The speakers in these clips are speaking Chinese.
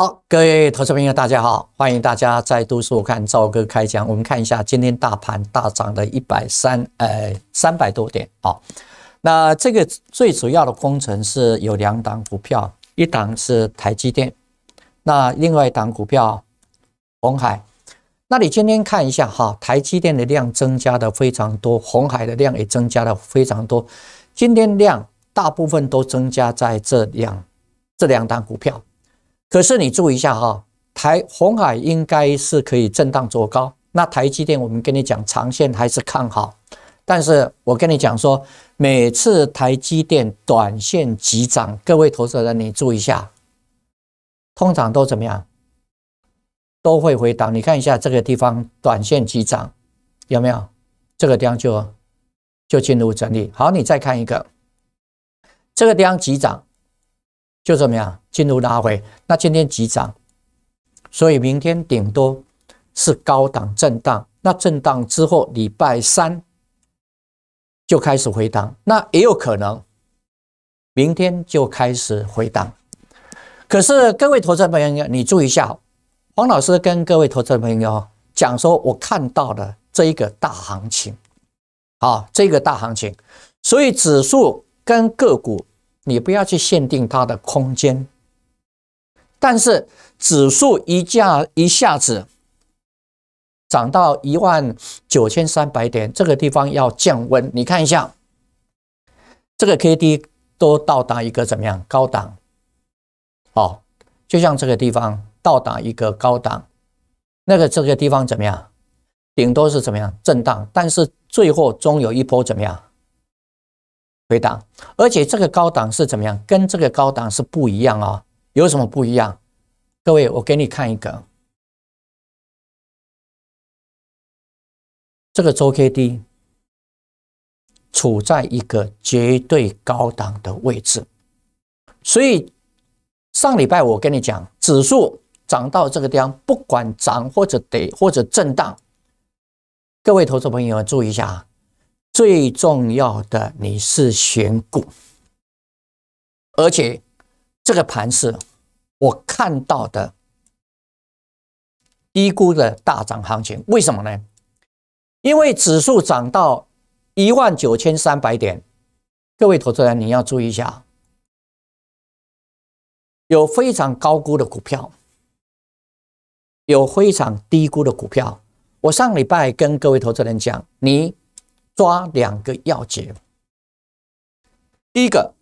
好，各位投资朋友，大家好，欢迎大家再度收看赵哥开讲。我们看一下，今天大盘大涨的一百三，哎，三百多点啊。那这个最主要的工程是有两档股票，一档是台积电，那另外一档股票红海。那你今天看一下哈，台积电的量增加的非常多，红海的量也增加的非常多。今天量大部分都增加在这两这两档股票。可是你注意一下哈，台红海应该是可以震荡走高。那台积电，我们跟你讲，长线还是看好。但是我跟你讲说，每次台积电短线急涨，各位投资者你注意一下，通常都怎么样？都会回档。你看一下这个地方短线急涨有没有？这个地方就就进入整理。好，你再看一个，这个地方急涨。就怎么样进入拉回？那今天急涨，所以明天顶多是高档震荡。那震荡之后，礼拜三就开始回档。那也有可能明天就开始回档。可是各位投资朋友，你注意一下，黄老师跟各位投资朋友讲说，我看到了这一个大行情，啊，这个大行情，所以指数跟个股。你不要去限定它的空间，但是指数一下一下子涨到一万九千三百点，这个地方要降温。你看一下，这个 K D 都到达一个怎么样高档？哦，就像这个地方到达一个高档，那个这个地方怎么样？顶多是怎么样震荡，但是最后终有一波怎么样？回档，而且这个高档是怎么样？跟这个高档是不一样哦。有什么不一样？各位，我给你看一个，这个周 K D 处在一个绝对高档的位置，所以上礼拜我跟你讲，指数涨到这个地方，不管涨或者跌或者震荡，各位投资朋友注意一下啊。最重要的，你是选股，而且这个盘是，我看到的低估的大涨行情。为什么呢？因为指数涨到一万九千三百点，各位投资人你要注意一下，有非常高估的股票，有非常低估的股票。我上礼拜跟各位投资人讲，你。抓两个要诀。第一个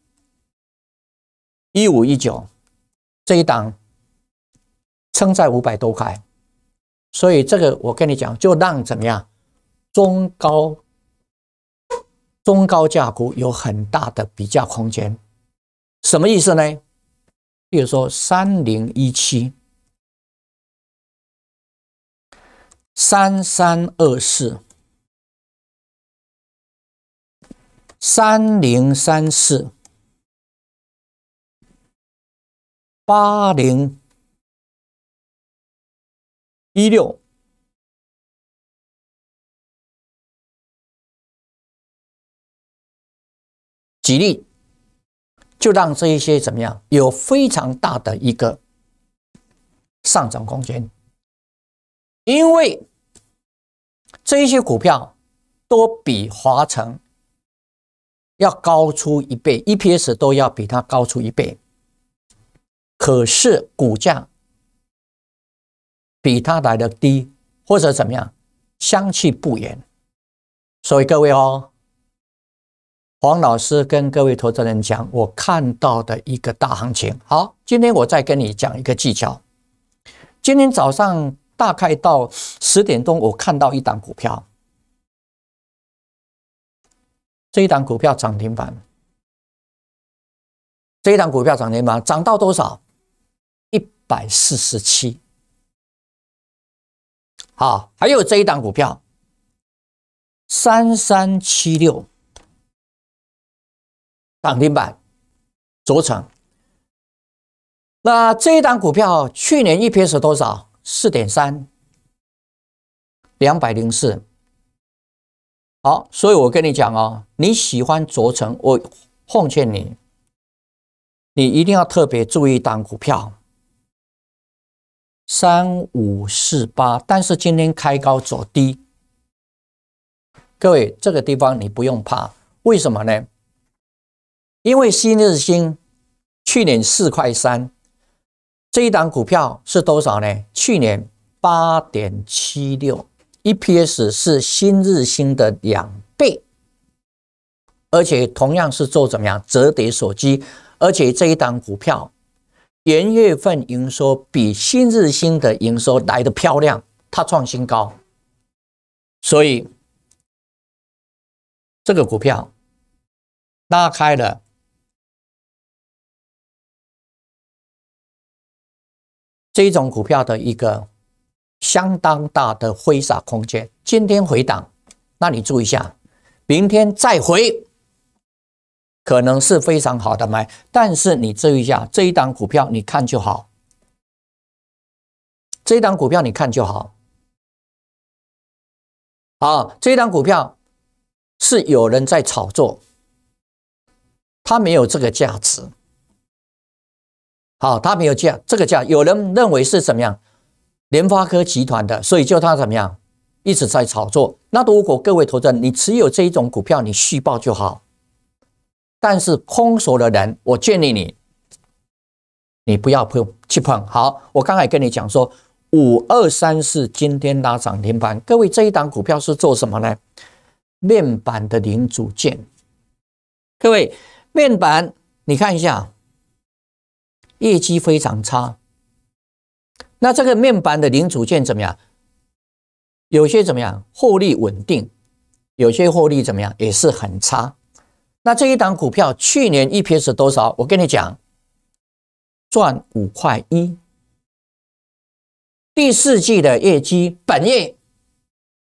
一五一九这一档，撑在五百多块，所以这个我跟你讲，就让怎么样中高中高价股有很大的比价空间，什么意思呢？比如说三零一七、三三二四。三零三四八零一六，举例，就让这一些怎么样有非常大的一个上涨空间，因为这一些股票都比华成。要高出一倍，EPS 都要比它高出一倍，可是股价比它来的低，或者怎么样，相去不远。所以各位哦，黄老师跟各位投资人讲，我看到的一个大行情。好，今天我再跟你讲一个技巧。今天早上大概到十点钟，我看到一档股票。这一档股票涨停板，这一档股票涨停板涨到多少？一百四十七。好，还有这一档股票，三三七六涨停板，卓成。那这一档股票去年一撇是多少？四点三，两百零四。好，所以我跟你讲哦，你喜欢轴成，我奉劝你，你一定要特别注意当股票三五四八，但是今天开高走低，各位这个地方你不用怕，为什么呢？因为新日新去年四块三，这一档股票是多少呢？去年八点七六。EPS 是新日新的两倍，而且同样是做怎么样折叠手机，而且这一档股票元月份营收比新日新的营收来的漂亮，它创新高，所以这个股票拉开了这一种股票的一个。相当大的挥洒空间。今天回档，那你注意一下，明天再回，可能是非常好的买。但是你注意一下，这一档股票你看就好，这一档股票你看就好。啊，这一档股票是有人在炒作，它没有这个价值。好，它没有价，这个价有人认为是怎么样？联发科集团的，所以就它怎么样一直在炒作。那如果各位投资人，你持有这一种股票，你续报就好。但是空手的人，我建议你，你不要碰去碰。好，我刚才跟你讲说，五二三四今天拉涨停板，各位这一档股票是做什么呢？面板的零组件。各位，面板你看一下，业绩非常差。那这个面板的零组件怎么样？有些怎么样获利稳定，有些获利怎么样也是很差。那这一档股票去年 EPS 多少？我跟你讲，赚五块一。第四季的业绩本月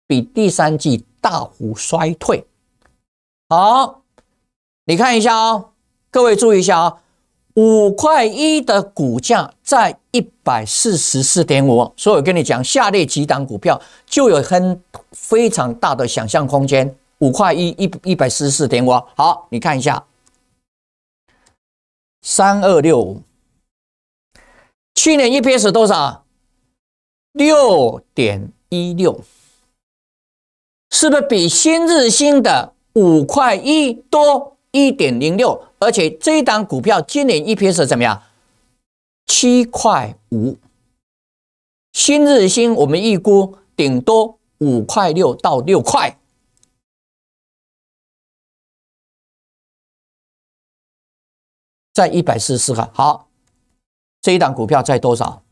比第三季大幅衰退。好，你看一下啊，各位注意一下啊。五块一的股价在一百四十四点五，所以我跟你讲，下列几档股票就有很非常大的想象空间。五块一一一百四十四点五，好，你看一下，三二六五，去年一 p 是多少？六点一六，是不是比新日新的五块一多？一点零六，而且这一档股票今年 EPS 怎么样？七块五，新日新我们预估顶多五块六到六块，在一百四十四个。好，这一档股票在多少？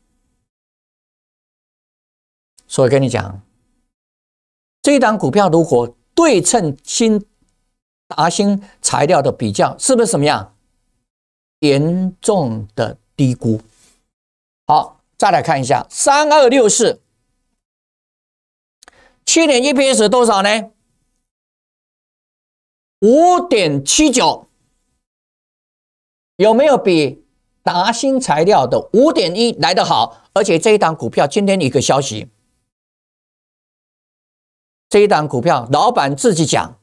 所以跟你讲，这一档股票如果对称新。达新材料的比较是不是什么样严重的低估？好，再来看一下三二六四，七点一 p s 多少呢？五点七九，有没有比达新材料的五点一来得好？而且这一档股票今天一个消息，这一档股票老板自己讲。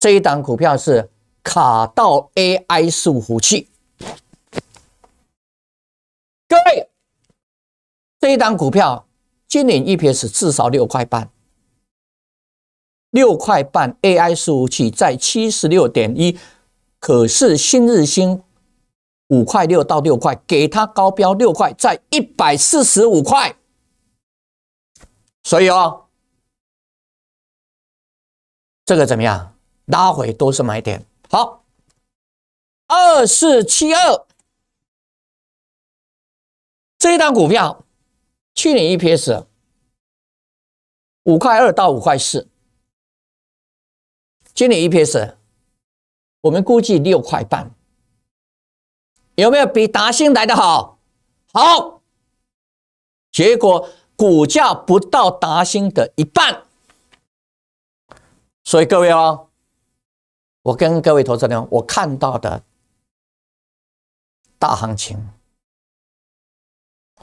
这一档股票是卡到 AI 服器，各位，这一档股票今年 EPS 至少六块半，六块半 AI 服器在七十六点一，可是新日新。五块六到六块，给它高标六块，在一百四十五块，所以啊，这个怎么样？拉回都是买点。好，二四七二这一档股票，去年 EPS 五块二到五块四，今年 EPS 我们估计六块半，有没有比达新来的好？好，结果股价不到达新的一半，所以各位哦。我跟各位投资人，我看到的大行情，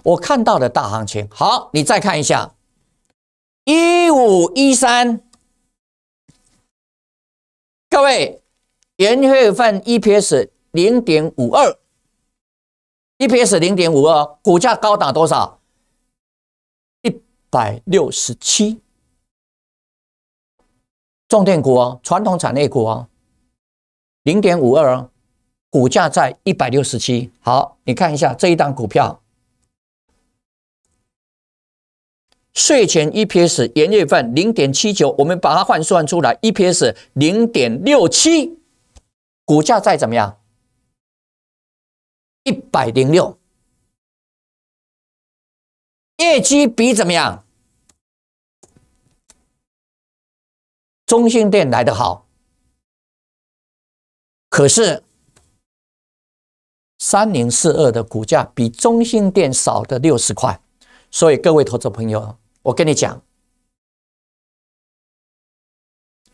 我看到的大行情。好，你再看一下一五一三，各位，元月份 EPS 零点五二，EPS 零点五二，股价高达多少？一百六十七，重点股哦，传统产业股哦，零点五二，股价在一百六十七。好，你看一下这一档股票，税前 EPS 元月份零点七九，我们把它换算出来，EPS 零点六七，股价在怎么样？一百零六，业绩比怎么样？中兴电来的好。可是，三零四二的股价比中心店少的六十块，所以各位投资朋友，我跟你讲，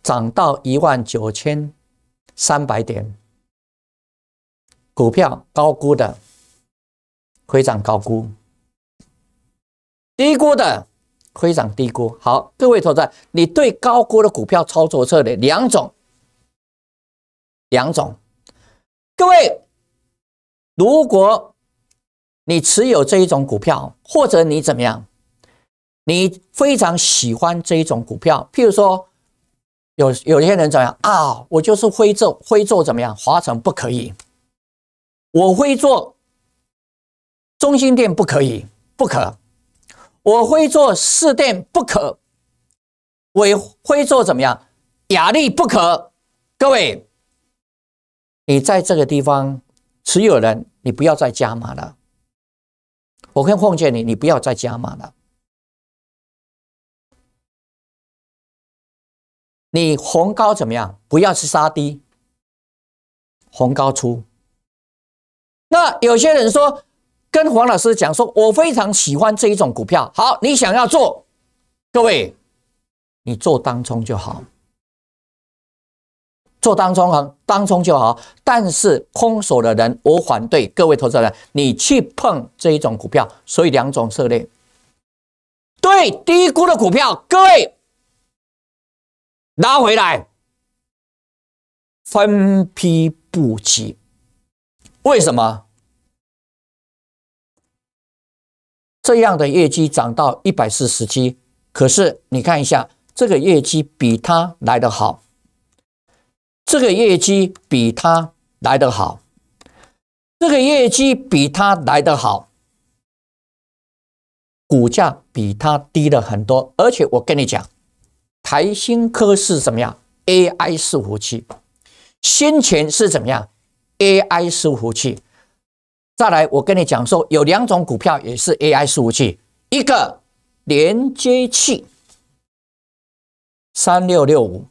涨到一万九千三百点，股票高估的会涨高估，低估的会涨低估。好，各位投资，你对高估的股票操作策略两种。两种，各位，如果你持有这一种股票，或者你怎么样，你非常喜欢这一种股票，譬如说，有有些人怎么样啊，我就是会做，会做怎么样，华晨不可以，我会做中心店不可以，不可，我会做四店不可，我会做怎么样，雅丽不可，各位。你在这个地方持有人，你不要再加码了。我可以奉劝你，你不要再加码了。你红高怎么样？不要去杀低，红高出。那有些人说，跟黄老师讲说，我非常喜欢这一种股票。好，你想要做，各位，你做当中就好。做当中啊，当中就好。但是空手的人，我反对各位投资人，你去碰这一种股票。所以两种策略，对低估的股票，各位拿回来，分批布局，为什么这样的业绩涨到一百四十七？可是你看一下，这个业绩比它来得好。这个业绩比它来得好，这个业绩比它来得好，股价比它低了很多。而且我跟你讲，台新科是什么呀？AI 伺服器，先前是怎么样？AI 伺服器。再来，我跟你讲说，有两种股票也是 AI 伺服器，一个连接器，三六六五。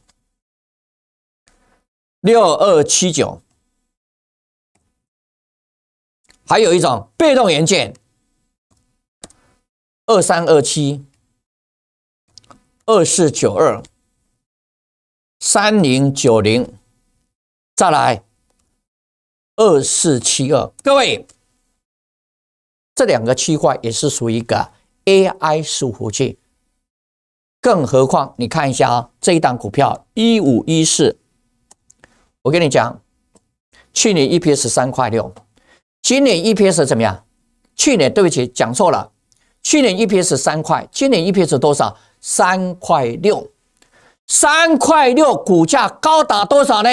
六二七九，还有一种被动元件，二三二七，二四九二，三零九零，再来二四七二。各位，这两个区块也是属于一个 AI 服务器，更何况你看一下啊，这一档股票一五一四。我跟你讲，去年 e P 是三块六，今年 e P 是怎么样？去年对不起，讲错了，去年 e P 是三块，今年 e P 是多少？三块六，三块六股价高达多少呢？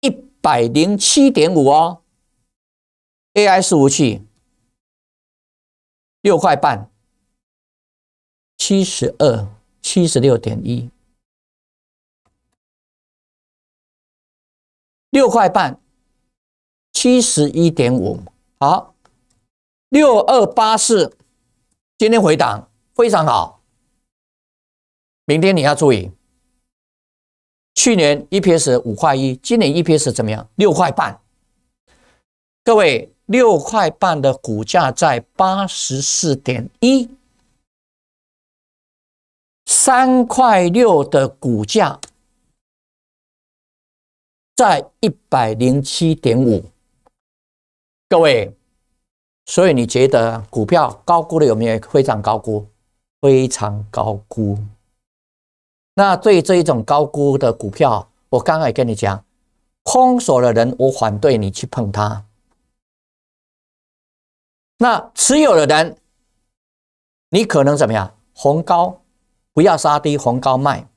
一百零七点五哦，AI 服务器六块半，七十二，七十六点一。六块半，七十一点五，好，六二八四，今天回档非常好。明天你要注意，去年 EPS 五块一，今年 EPS 怎么样？六块半。各位，六块半的股价在八十四点一，三块六的股价。在一百零七点五，各位，所以你觉得股票高估了有没有？非常高估，非常高估。那对这一种高估的股票，我刚才跟你讲，空手的人我反对你去碰它。那持有的人，你可能怎么样？红高不要杀低，红高卖。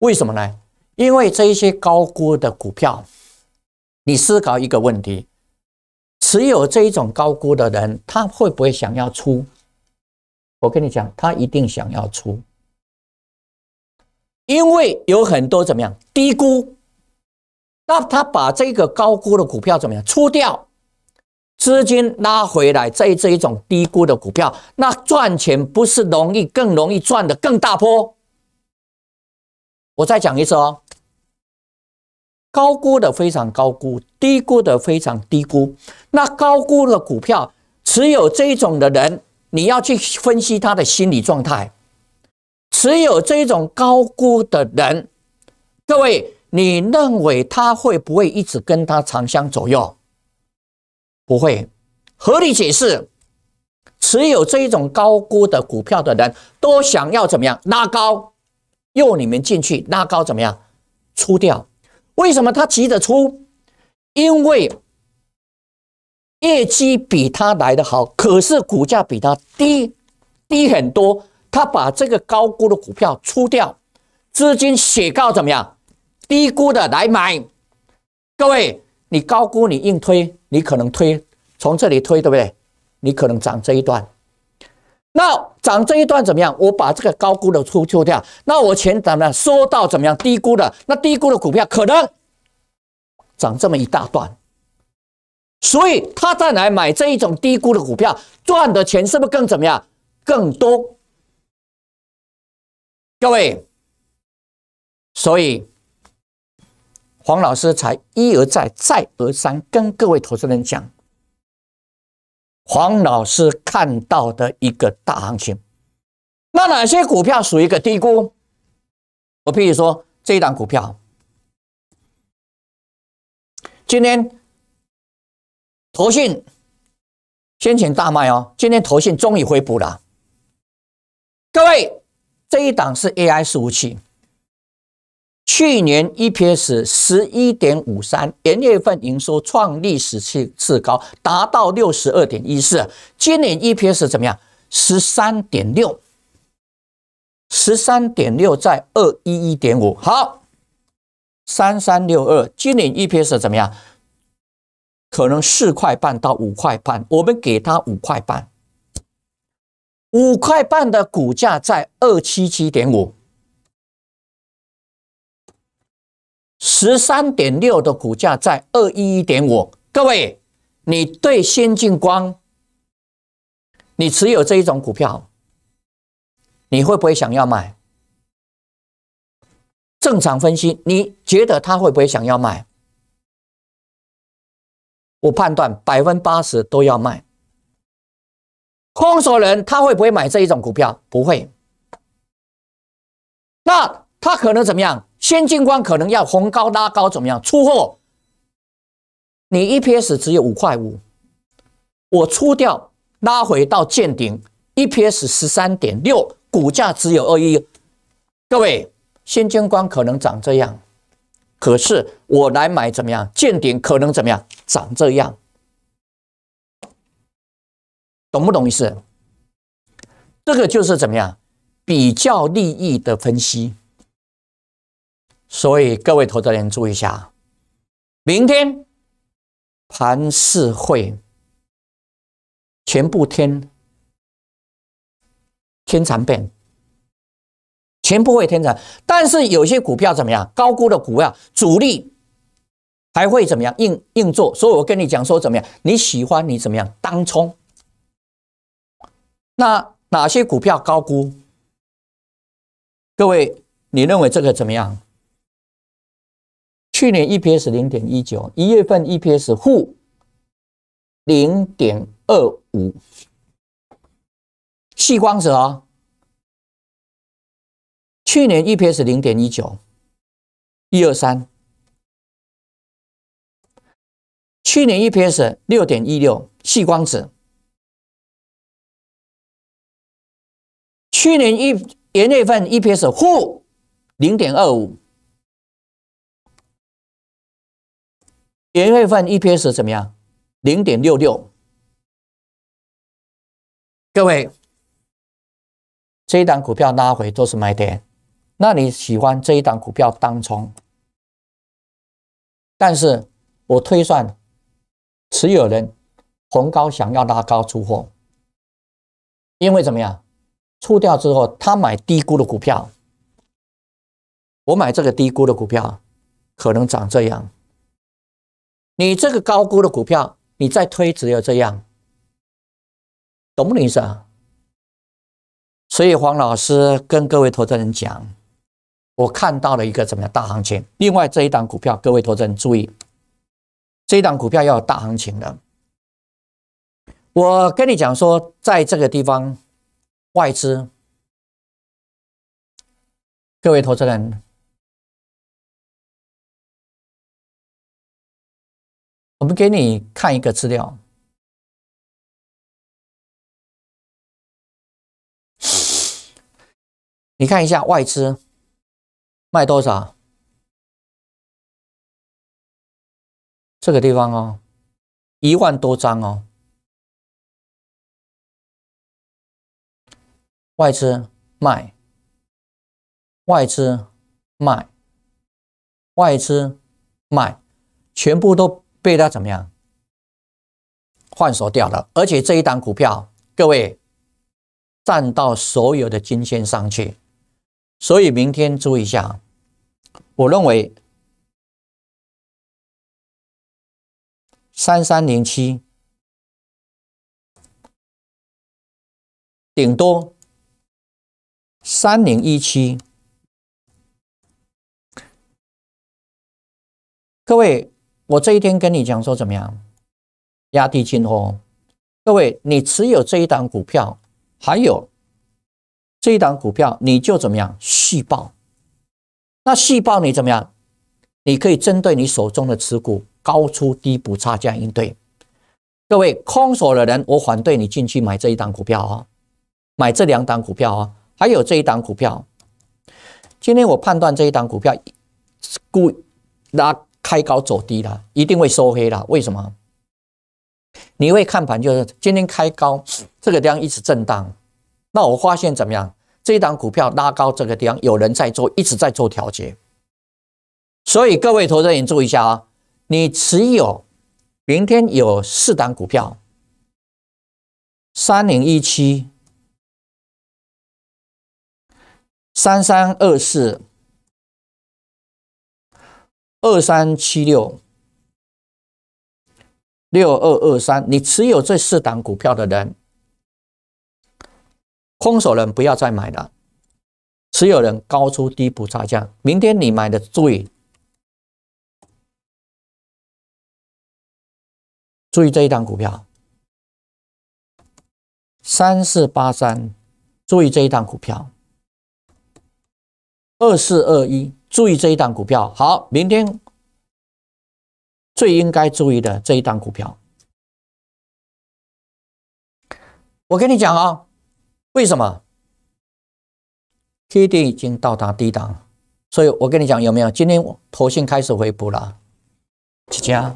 为什么呢？因为这一些高估的股票，你思考一个问题：持有这一种高估的人，他会不会想要出？我跟你讲，他一定想要出，因为有很多怎么样低估，那他把这个高估的股票怎么样出掉，资金拉回来，在这一种低估的股票，那赚钱不是容易，更容易赚的更大波。我再讲一次哦。高估的非常高估，低估的非常低估。那高估的股票持有这种的人，你要去分析他的心理状态。持有这种高估的人，各位，你认为他会不会一直跟他长相左右？不会。合理解释，持有这一种高估的股票的人，都想要怎么样？拉高，诱你们进去，拉高怎么样？出掉。为什么他急着出？因为业绩比他来的好，可是股价比他低低很多。他把这个高估的股票出掉，资金写高怎么样？低估的来买。各位，你高估你硬推，你可能推从这里推，对不对？你可能涨这一段。那涨这一段怎么样？我把这个高估的出出掉，那我钱怎么样？收到怎么样？低估的那低估的股票可能涨这么一大段，所以他再来买这一种低估的股票，赚的钱是不是更怎么样？更多？各位，所以黄老师才一而再，再而三跟各位投资人讲。黄老师看到的一个大行情，那哪些股票属于一个低估？我譬如说这一档股票，今天投信先前大卖哦，今天投信终于恢复了。各位，这一档是 AI 服务器。去年 EPS 十一点五三，年月份营收创历史次次高，达到六十二点一四。今年 EPS 怎么样？十三点六，十三点六在二一一点五，好，三三六二。今年 EPS 怎么样？可能四块半到五块半，我们给它五块半，五块半的股价在二七七点五。十三点六的股价在二一一点五，各位，你对先进光，你持有这一种股票，你会不会想要卖？正常分析，你觉得他会不会想要卖？我判断百分之八十都要卖。空手人他会不会买这一种股票？不会。那。它可能怎么样？先金光可能要红高拉高怎么样出货？你 EPS 只有五块五，我出掉拉回到见顶，EPS 十三点六，股价只有二亿。各位，先金光可能长这样，可是我来买怎么样？见顶可能怎么样？长这样，懂不懂意思？这个就是怎么样比较利益的分析。所以各位投资人注意一下，明天盘市会全部天天蚕变，全部会天蚕，但是有些股票怎么样？高估的股票主力还会怎么样？硬硬做。所以我跟你讲说怎么样？你喜欢你怎么样当冲？那哪些股票高估？各位，你认为这个怎么样？去年 EPS 零点一九，一月份 EPS 负零点二五，细光子哦。去年 EPS 零点一九，一二三。去年 EPS 六点一六，细光子。去年一元月份 EPS 负零点二五。元月份 EPS 怎么样？零点六六。各位，这一档股票拉回都是买点。那你喜欢这一档股票当冲？但是，我推算，持有人红高想要拉高出货，因为怎么样？出掉之后，他买低估的股票，我买这个低估的股票，可能涨这样。你这个高估的股票，你再推只有这样，懂不？的意思啊？所以黄老师跟各位投资人讲，我看到了一个怎么样大行情？另外这一档股票，各位投资人注意，这一档股票要有大行情的。我跟你讲说，在这个地方，外资，各位投资人。我们给你看一个资料，你看一下外资卖多少？这个地方哦，一万多张哦，外资卖，外资卖，外资卖，全部都。被他怎么样换手掉了？而且这一档股票，各位站到所有的均线上去，所以明天注意一下。我认为三三零七顶多三零一七，各位。我这一天跟你讲说怎么样压低进哦，各位，你持有这一档股票，还有这一档股票，你就怎么样续报？那续报你怎么样？你可以针对你手中的持股，高出低补差价应对。各位空手的人，我反对你进去买这一档股票啊，买这两档股票啊，还有这一档股票。今天我判断这一档股票，股拉。开高走低了，一定会收黑了。为什么？你会看盘就是今天开高这个地方一直震荡，那我发现怎么样？这一档股票拉高这个地方有人在做，一直在做调节。所以各位投资人注意一下啊，你持有明天有四档股票：三零一七、三三二四。二三七六六二二三，你持有这四档股票的人，空手人不要再买了，持有人高出低补差价。明天你买的注意，注意这一档股票，三四八三，注意这一档股票，二四二一。注意这一档股票，好，明天最应该注意的这一档股票。我跟你讲啊，为什么 K D 已经到达低档？所以我跟你讲有没有？今天头先开始回补了，姐姐，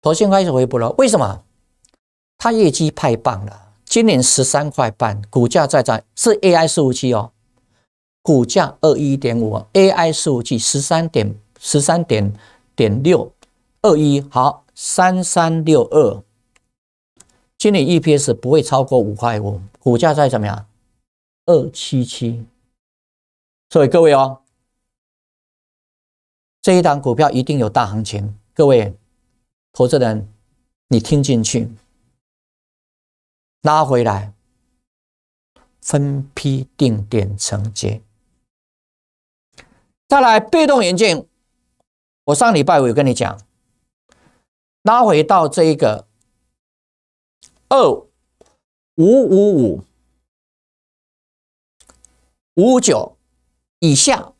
头先开始回补了，为什么？他业绩太棒了。今年十三块半，股价在涨，是 AI 服务器哦，股价二一点五，AI 服务器十三点十三点点六二一，好三三六二，今年 EPS 不会超过五块五，股价在怎么样二七七，所以各位哦，这一档股票一定有大行情，各位投资人，你听进去。拉回来，分批定点承接。再来被动眼镜，我上礼拜我有跟你讲，拉回到这个二五五五五九以下，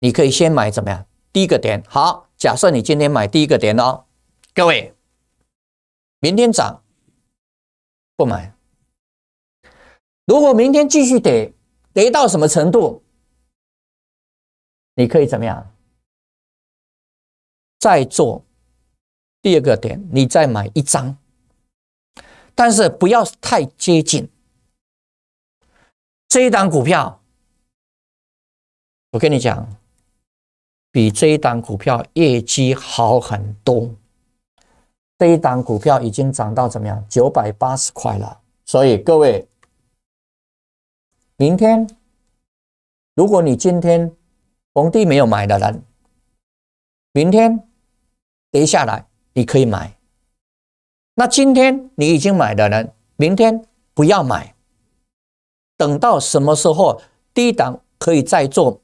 你可以先买怎么样？第一个点好，假设你今天买第一个点哦，各位，明天涨。不买。如果明天继续跌跌到什么程度，你可以怎么样？再做第二个点，你再买一张，但是不要太接近这一档股票。我跟你讲，比这一档股票业绩好很多。这一档股票已经涨到怎么样？九百八十块了。所以各位，明天如果你今天红地没有买的人，明天跌下来你可以买。那今天你已经买的人，明天不要买。等到什么时候低档可以再做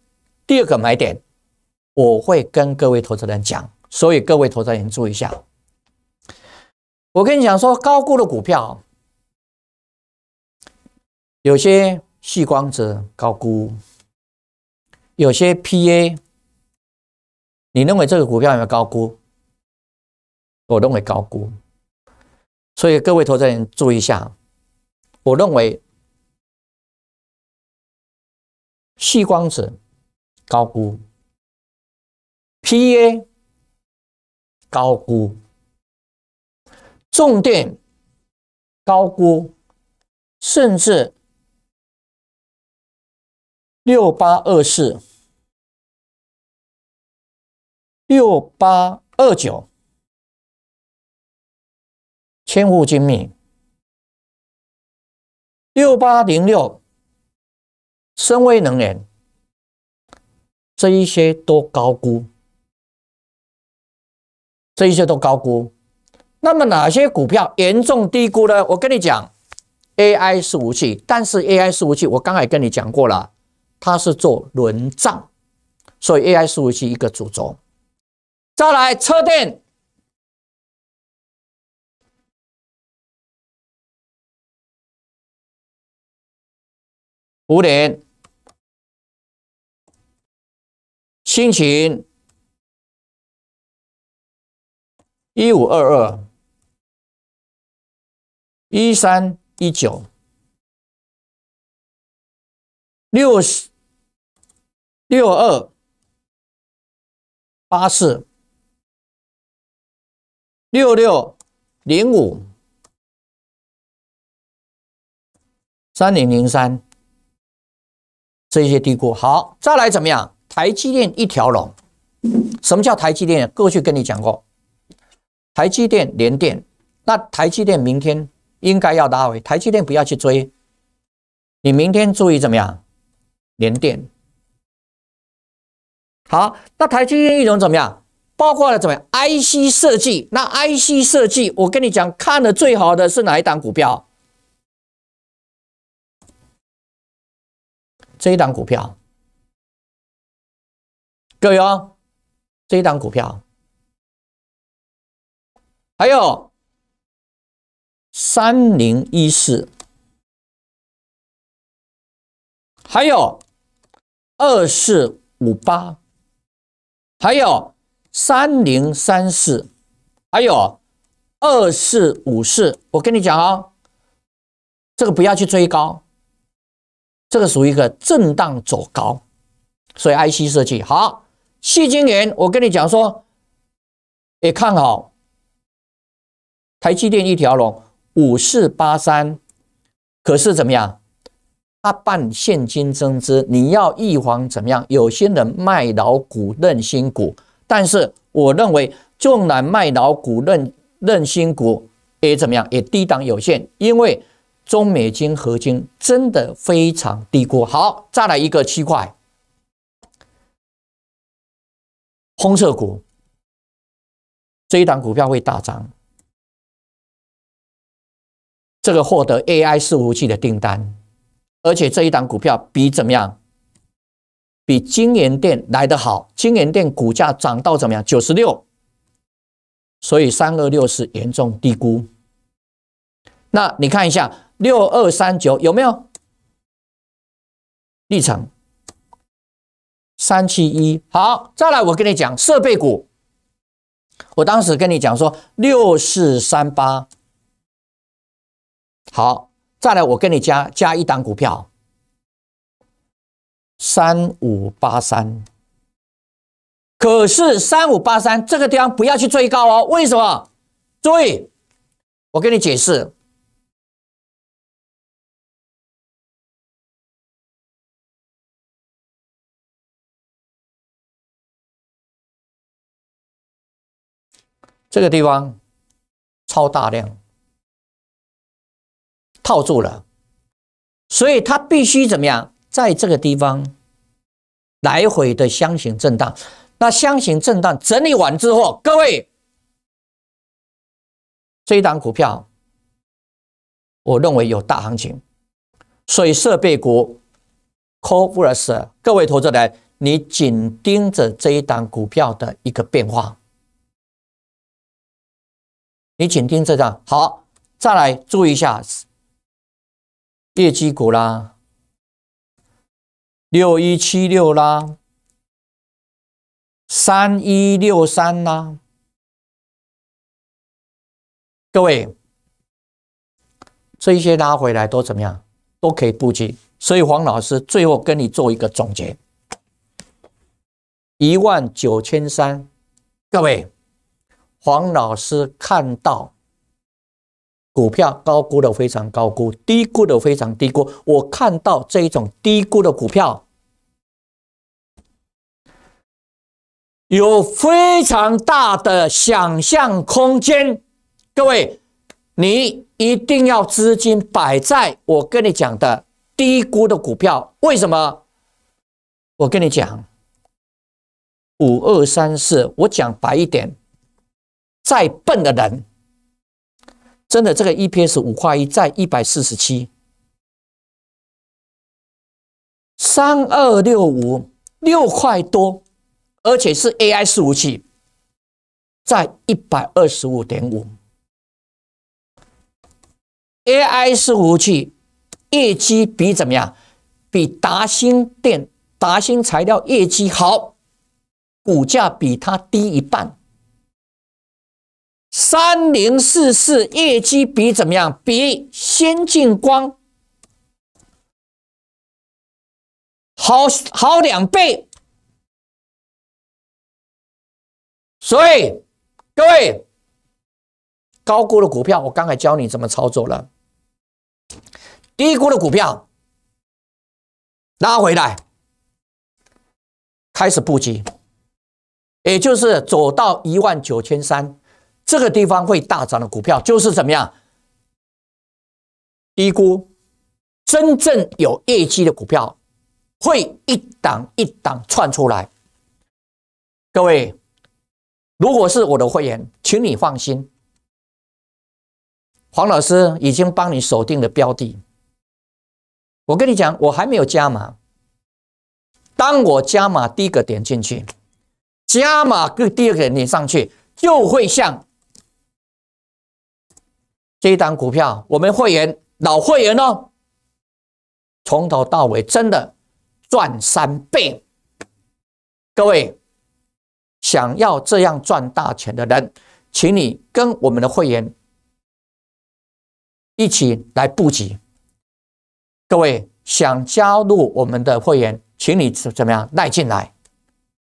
第二个买点，我会跟各位投资人讲。所以各位投资人注意一下。我跟你讲说，高估的股票，有些旭光子高估，有些 P A，你认为这个股票有没有高估？我认为高估，所以各位投资人注意一下，我认为旭光子高估，P A 高估。重电高估，甚至六八二四、六八二九、千户精密、六八零六、深威能源，这一些都高估，这一些都高估。那么哪些股票严重低估呢？我跟你讲，AI 服器，但是 AI 服器我刚才跟你讲过了，它是做轮涨，所以 AI 服器一个主轴。再来，车电，五点。心情一五二二。一三一九，六十六二八四六六零五三零零三，这些低估好，再来怎么样？台积电一条龙，什么叫台积电？过去跟你讲过，台积电联电，那台积电明天。应该要拉回，台积电不要去追。你明天注意怎么样？联电。好，那台积电一种怎么样？包括了怎么样？IC 设计。那 IC 设计，我跟你讲，看的最好的是哪一档股票？这一档股票，各位啊，这一档股票，还有。三零一四，还有二四五八，还有三零三四，还有二四五四。我跟你讲啊，这个不要去追高，这个属于一个震荡走高，所以 IC 设计好。细晶圆，我跟你讲说，也看好台积电一条龙。五四八三，可是怎么样？他办现金增资，你要预防怎么样？有些人卖老股认新股，但是我认为，纵然卖老股认认新股，也怎么样？也低档有限，因为中美金合金真的非常低估。好，再来一个七块，红色股，这一档股票会大涨。这个获得 AI 四五 G 的订单，而且这一档股票比怎么样？比金圆店来得好，金圆店股价涨到怎么样？九十六，所以三二六是严重低估。那你看一下六二三九有没有立场？三七一好，再来我跟你讲设备股，我当时跟你讲说六四三八。好，再来，我跟你加加一档股票，三五八三。可是三五八三这个地方不要去追高哦。为什么？注意，我跟你解释，这个地方超大量。套住了，所以它必须怎么样？在这个地方来回的箱形震荡。那箱形震荡整理完之后，各位，这一档股票，我认为有大行情。所以设备股，c o e 沃 s 各位投资者，你紧盯着这一档股票的一个变化，你紧盯着它。好，再来注意一下。业绩股啦，六一七六啦，三一六三啦，各位，这些拉回来都怎么样？都可以布局。所以黄老师最后跟你做一个总结：一万九千三，各位，黄老师看到。股票高估的非常高估，低估的非常低估。我看到这一种低估的股票，有非常大的想象空间。各位，你一定要资金摆在我跟你讲的低估的股票。为什么？我跟你讲，五二三四，我讲白一点，再笨的人。真的，这个 EPS 五块一，在一百四十七，三二六五六块多，而且是 AI 四五器，在一百二十五点五，AI 四五器业绩比怎么样？比达新电、达新材料业绩好，股价比它低一半。三零四四业绩比怎么样？比先进光好好两倍。所以各位高估的股票，我刚才教你怎么操作了；低估的股票拉回来，开始布局，也就是走到一万九千三。这个地方会大涨的股票就是怎么样低估，真正有业绩的股票会一档一档窜出来。各位，如果是我的会员，请你放心，黄老师已经帮你锁定了标的。我跟你讲，我还没有加码。当我加码第一个点进去，加码个第二个点上去，就会像。这一单股票，我们会员老会员哦，从头到尾真的赚三倍。各位想要这样赚大钱的人，请你跟我们的会员一起来布局。各位想加入我们的会员，请你怎么样赖进来？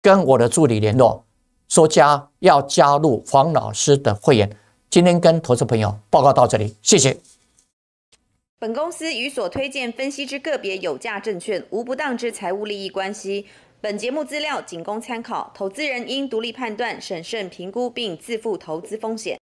跟我的助理联络，说加要加入黄老师的会员。今天跟投资朋友报告到这里，谢谢。本公司与所推荐分析之个别有价证券无不当之财务利益关系。本节目资料仅供参考，投资人应独立判断、审慎评估并自负投资风险。